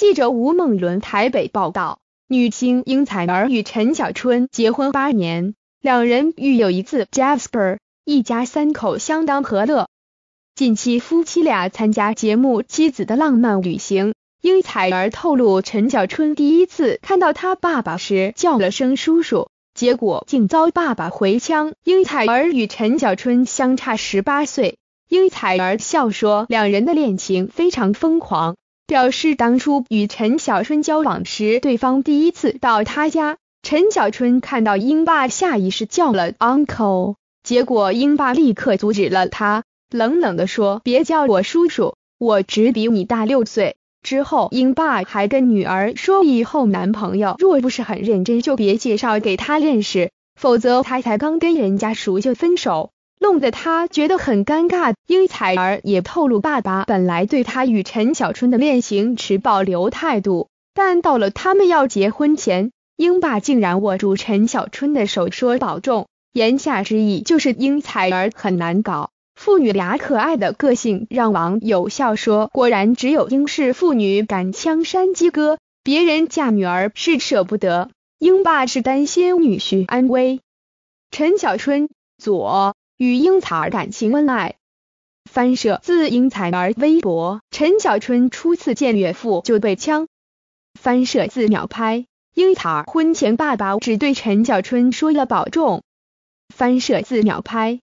记者吴梦伦台北报道，女星英采儿与陈小春结婚八年，两人育有一子 Jasper，一家三口相当和乐。近期夫妻俩参加节目《妻子的浪漫旅行》，英采儿透露，陈小春第一次看到他爸爸时叫了声叔叔，结果竟遭爸爸回呛。英采儿与陈小春相差十八岁，英采儿笑说，两人的恋情非常疯狂。表示当初与陈小春交往时，对方第一次到他家，陈小春看到英爸，下意识叫了 uncle，结果英爸立刻阻止了他，冷冷地说：“别叫我叔叔，我只比你大六岁。”之后，英爸还跟女儿说，以后男朋友若不是很认真，就别介绍给他认识，否则他才刚跟人家熟就分手。弄得他觉得很尴尬。英采儿也透露，爸爸本来对他与陈小春的恋情持保留态度，但到了他们要结婚前，英爸竟然握住陈小春的手说：“保重。”言下之意就是英采儿很难搞。父女俩可爱的个性让网友笑说：“果然只有英氏父女敢枪山鸡哥，别人嫁女儿是舍不得，英爸是担心女婿安危。”陈小春左。与英彩儿感情恩爱，翻摄自英彩儿微博。陈小春初次见岳父就被呛，翻摄自秒拍。英彩儿婚前爸爸只对陈小春说了保重，翻摄自秒拍。